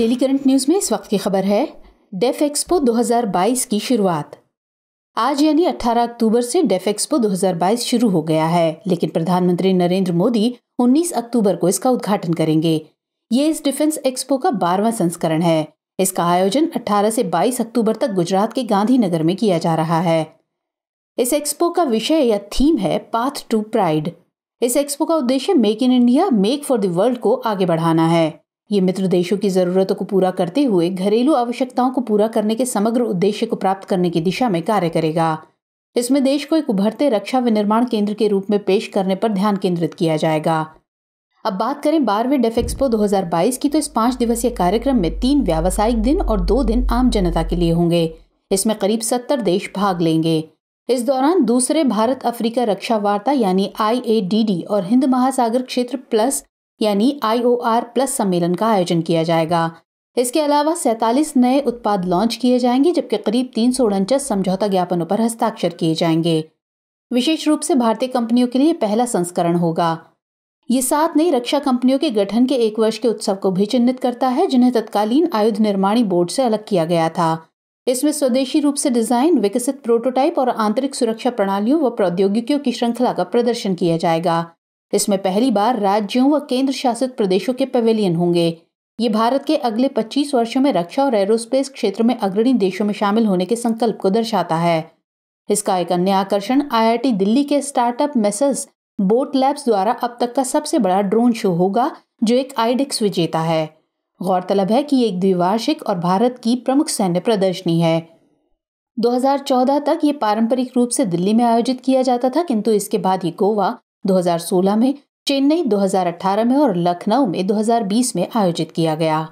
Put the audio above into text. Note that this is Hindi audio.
डेली करंट न्यूज़ में इस वक्त की खबर है डेफ एक्सपो 2022 की शुरुआत आज यानी 18 अक्टूबर से डेफ एक्सपो 2022 शुरू हो गया है लेकिन प्रधानमंत्री नरेंद्र मोदी 19 अक्टूबर को इसका उद्घाटन करेंगे ये इस डिफेंस एक्सपो का बारवा संस्करण है इसका आयोजन 18 से 22 अक्टूबर तक गुजरात के गांधीनगर में किया जा रहा है इस एक्सपो का विषय या थीम है पाथ टू प्राइड इस एक्सपो का उद्देश्य make in India make for the world को आगे बढ़ाना है ये मित्र देशों की ज़रूरतों को पूरा करते हुए घरेलू आवश्यकताओं को पूरा करने के समग्र उद्देश्य को प्राप्त करने की दिशा में कार्य करेगा इसमें देश को एक उभरते रक्षा विनिर्माण केंद्र के रूप में पेश करने पर ध्यान केंद्रित किया जाएगा अब बात करें बारहवें डेफ एक्सपो 2022 की तो इस पांच दिवसीय कार्यक्रम में तीन व्यावसायिक दिन और दो दिन आम जनता के लिए होंगे इसमें करीब सत्तर देश भाग लेंगे इस दौरान दूसरे भारत अफ्रीका रक्षा वार्ता यानी आई और हिंद महासागर क्षेत्र प्लस यानी आई प्लस सम्मेलन का आयोजन किया जाएगा इसके अलावा सैतालीस नए उत्पाद लॉन्च किए जाएंगे जबकि करीब तीन सौ उनचास समझौता ज्ञापनों पर हस्ताक्षर किए जाएंगे विशेष रूप से भारतीय कंपनियों के लिए पहला संस्करण होगा ये सात नई रक्षा कंपनियों के गठन के एक वर्ष के उत्सव को भी चिन्हित करता है जिन्हें तत्कालीन आयुध निर्माणी बोर्ड से अलग किया गया था इसमें स्वदेशी रूप से डिजाइन विकसित प्रोटोटाइप और आंतरिक सुरक्षा प्रणालियों व प्रौद्योगिकियों की श्रृंखला का प्रदर्शन किया जाएगा इसमें पहली बार राज्यों व केंद्र शासित प्रदेशों के पवेलियन होंगे ये भारत के अगले 25 वर्षों में रक्षा और एरोस्पेस क्षेत्र में अग्रणी देशों में शामिल होने के संकल्प को दर्शाता है इसका एक अन्य आकर्षण आईआईटी दिल्ली के स्टार्टअप मेसर्स बोट लैब्स द्वारा अब तक का सबसे बड़ा ड्रोन शो होगा जो एक आईडेक्स e विजेता है गौरतलब है कि एक द्विवार्षिक और भारत की प्रमुख सैन्य प्रदर्शनी है 2014 तक ये पारंपरिक रूप से दिल्ली में आयोजित किया जाता था किंतु इसके बाद ये गोवा 2016 में चेन्नई 2018 में और लखनऊ में 2020 में आयोजित किया गया